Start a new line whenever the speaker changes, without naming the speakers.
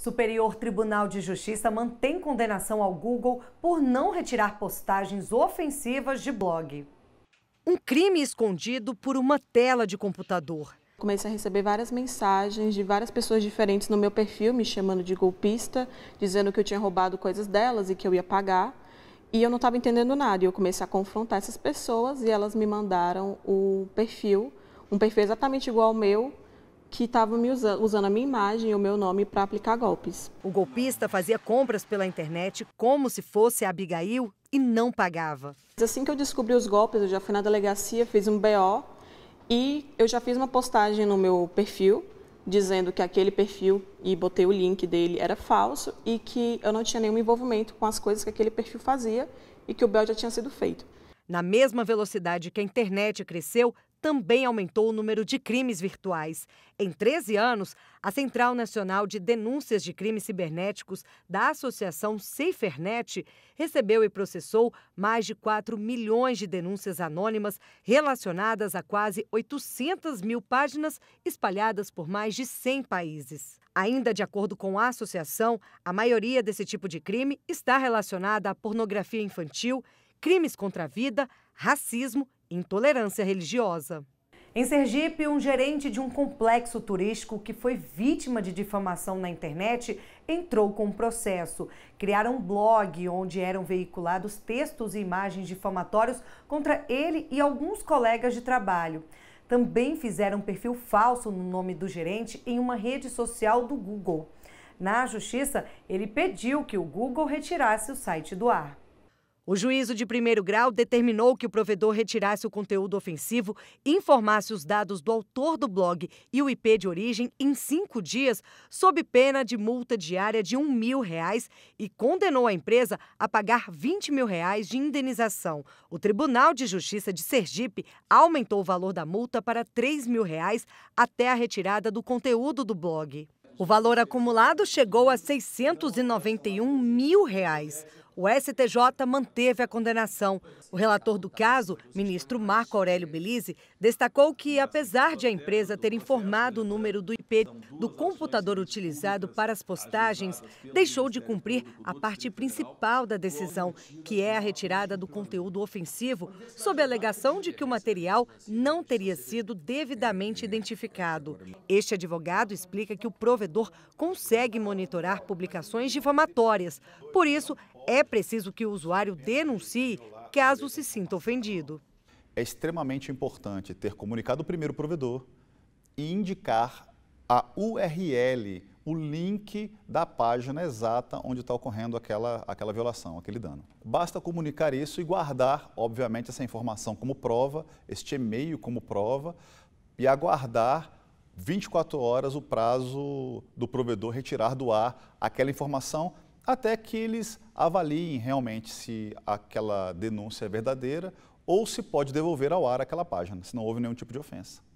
Superior Tribunal de Justiça mantém condenação ao Google por não retirar postagens ofensivas de blog. Um crime escondido por uma tela de computador. Comecei a
receber várias mensagens de várias pessoas diferentes no meu perfil, me chamando de golpista, dizendo que eu tinha roubado coisas delas e que eu ia pagar. E eu não estava entendendo nada. E eu comecei a confrontar essas pessoas e elas me mandaram o perfil, um perfil exatamente igual ao meu, que estavam me usando, usando a minha imagem e o meu nome para aplicar golpes. O golpista fazia compras pela internet como se fosse a Abigail e não pagava. Assim que eu descobri os golpes, eu já fui na delegacia, fiz um BO e eu já fiz uma postagem no meu perfil dizendo que aquele perfil e botei o link dele era falso e que eu não tinha nenhum envolvimento com as coisas que aquele perfil fazia e que o BO já tinha sido feito. Na
mesma velocidade que a internet cresceu, também aumentou o número de crimes virtuais. Em 13 anos, a Central Nacional de Denúncias de Crimes Cibernéticos da Associação SaferNet recebeu e processou mais de 4 milhões de denúncias anônimas relacionadas a quase 800 mil páginas espalhadas por mais de 100 países. Ainda de acordo com a associação, a maioria desse tipo de crime está relacionada à pornografia infantil, crimes contra a vida, racismo intolerância religiosa. Em Sergipe, um gerente de um complexo turístico que foi vítima de difamação na internet entrou com um processo. Criaram um blog onde eram veiculados textos e imagens difamatórios contra ele e alguns colegas de trabalho. Também fizeram um perfil falso no nome do gerente em uma rede social do Google. Na justiça, ele pediu que o Google retirasse o site do ar. O juízo de primeiro grau determinou que o provedor retirasse o conteúdo ofensivo, informasse os dados do autor do blog e o IP de origem em cinco dias, sob pena de multa diária de R$ mil reais, e condenou a empresa a pagar R$ 20 mil reais de indenização. O Tribunal de Justiça de Sergipe aumentou o valor da multa para R$ 3 mil reais até a retirada do conteúdo do blog. O valor acumulado chegou a R$ 691 mil reais o STJ manteve a condenação. O relator do caso, ministro Marco Aurélio Belize, destacou que, apesar de a empresa ter informado o número do IP do computador utilizado para as postagens, deixou de cumprir a parte principal da decisão, que é a retirada do conteúdo ofensivo, sob a alegação de que o material não teria sido devidamente identificado. Este advogado explica que o provedor consegue monitorar publicações difamatórias, por isso é preciso que o usuário denuncie caso se sinta
ofendido. É extremamente importante ter comunicado o primeiro provedor e indicar a URL, o link da página exata onde está ocorrendo aquela, aquela violação, aquele dano. Basta comunicar isso e guardar, obviamente, essa informação como prova, este e-mail como prova, e aguardar 24 horas o prazo do provedor retirar do ar aquela informação até que eles avaliem realmente se aquela denúncia é verdadeira ou se pode devolver ao ar aquela página, se não houve nenhum tipo de ofensa.